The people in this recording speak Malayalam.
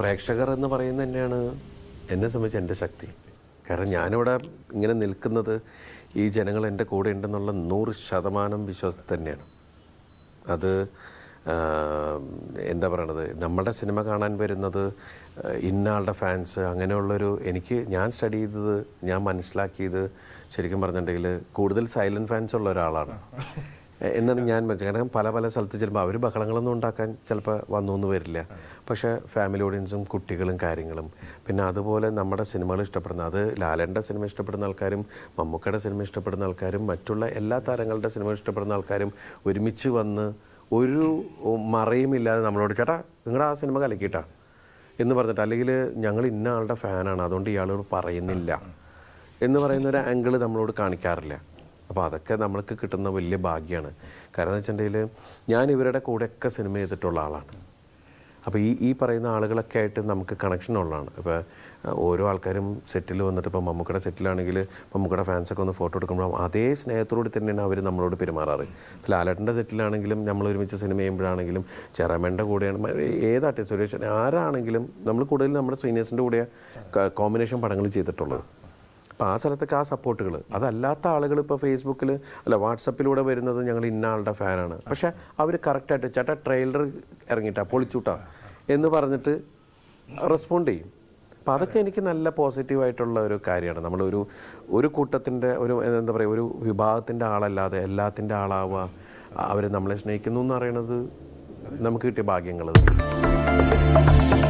പ്രേക്ഷകർ എന്ന് പറയുന്നത് തന്നെയാണ് എന്നെ സംബന്ധിച്ച് എൻ്റെ ശക്തി കാരണം ഞാനിവിടെ ഇങ്ങനെ നിൽക്കുന്നത് ഈ ജനങ്ങൾ എൻ്റെ കൂടെ ഉണ്ടെന്നുള്ള നൂറ് ശതമാനം വിശ്വാസത്തിൽ തന്നെയാണ് അത് എന്താ പറയണത് നമ്മുടെ സിനിമ കാണാൻ വരുന്നത് ഇന്നാളുടെ ഫാൻസ് അങ്ങനെയുള്ളൊരു എനിക്ക് ഞാൻ സ്റ്റഡി ചെയ്തത് ഞാൻ മനസ്സിലാക്കിയത് ശരിക്കും പറഞ്ഞിട്ടുണ്ടെങ്കിൽ കൂടുതൽ സൈലൻറ്റ് ഫാൻസ് ഉള്ള ഒരാളാണ് എന്നാണ് ഞാൻ മനസ്സിലാക്കുന്നത് കാരണം പല പല സ്ഥലത്ത് ചെല്ലുമ്പോൾ അവർ ബഹളങ്ങളൊന്നും ഉണ്ടാക്കാൻ ചിലപ്പോൾ എന്ന് വരില്ല പക്ഷേ ഫാമിലി ഓഡിയൻസും കുട്ടികളും കാര്യങ്ങളും പിന്നെ അതുപോലെ നമ്മുടെ സിനിമകൾ ഇഷ്ടപ്പെടുന്ന അത് ലാലൻ്റെ സിനിമ ഇഷ്ടപ്പെടുന്ന ആൾക്കാരും മമ്മൂക്കയുടെ സിനിമ ഇഷ്ടപ്പെടുന്ന ആൾക്കാരും മറ്റുള്ള എല്ലാ താരങ്ങളുടെ സിനിമ ഇഷ്ടപ്പെടുന്ന ആൾക്കാരും ഒരുമിച്ച് വന്ന് ഒരു മറയുമില്ലാതെ നമ്മളോട് ചേട്ടാ നിങ്ങളുടെ ആ സിനിമ കലക്കിയിട്ടാ എന്ന് പറഞ്ഞിട്ട് അല്ലെങ്കിൽ ഞങ്ങൾ ഇന്ന ആളുടെ ഫാനാണ് അതുകൊണ്ട് ഇയാളോട് പറയുന്നില്ല എന്ന് പറയുന്ന ഒരു ആംഗിൾ നമ്മളോട് കാണിക്കാറില്ല അപ്പോൾ അതൊക്കെ നമ്മൾക്ക് കിട്ടുന്ന വലിയ ഭാഗ്യമാണ് കാരണം എന്ന് വെച്ചിട്ടുണ്ടെങ്കിൽ ഞാൻ ഇവരുടെ കൂടെയൊക്കെ സിനിമ ചെയ്തിട്ടുള്ള ആളാണ് അപ്പോൾ ഈ ഈ പറയുന്ന ആളുകളൊക്കെ ആയിട്ട് നമുക്ക് കണക്ഷൻ ഉള്ളതാണ് ഇപ്പോൾ ഓരോ ആൾക്കാരും സെറ്റിൽ വന്നിട്ട് ഇപ്പോൾ മമ്മൂക്കയുടെ സെറ്റിലാണെങ്കിൽ മമ്മൂക്കയുടെ ഫാൻസൊക്കെ ഒന്ന് ഫോട്ടോ എടുക്കുമ്പോൾ അതേ സ്നേഹത്തോട് തന്നെയാണ് അവർ നമ്മളോട് പെരുമാറാറ് ഇപ്പോൾ ലാലേട്ടൻ്റെ സെറ്റിലാണെങ്കിലും നമ്മൾ ഒരുമിച്ച് സിനിമ ചെയ്യുമ്പോഴാണെങ്കിലും ചെറമേൻ്റെ കൂടെയാണ് ഏത് ആർട്ടിസ്റ്റ് ആരാണെങ്കിലും നമ്മൾ കൂടുതലും നമ്മുടെ സീനിയേഴ്സിൻ്റെ കൂടെ കോമ്പിനേഷൻ പടങ്ങൾ ചെയ്തിട്ടുള്ളത് അപ്പോൾ ആ സ്ഥലത്തൊക്കെ ആ സപ്പോർട്ടുകൾ അതല്ലാത്ത ആളുകൾ ഇപ്പോൾ ഫേസ്ബുക്കിൽ അല്ല വാട്സപ്പിലൂടെ വരുന്നത് ഞങ്ങൾ ഇന്ന ആളുടെ ഫാനാണ് പക്ഷേ അവർ കറക്റ്റായിട്ട് ചേട്ടാ ട്രെയിലർ ഇറങ്ങിയിട്ടാ പൊളിച്ചൂട്ടാ എന്ന് പറഞ്ഞിട്ട് റെസ്പോണ്ട് ചെയ്യും അപ്പോൾ അതൊക്കെ എനിക്ക് നല്ല പോസിറ്റീവായിട്ടുള്ള ഒരു കാര്യമാണ് നമ്മളൊരു ഒരു കൂട്ടത്തിൻ്റെ ഒരു എന്താ പറയുക ഒരു വിഭാഗത്തിൻ്റെ ആളല്ലാതെ എല്ലാത്തിൻ്റെ ആളാവുക അവർ നമ്മളെ സ്നേഹിക്കുന്നു എന്ന് പറയുന്നത് നമുക്ക് കിട്ടിയ ഭാഗ്യങ്ങൾ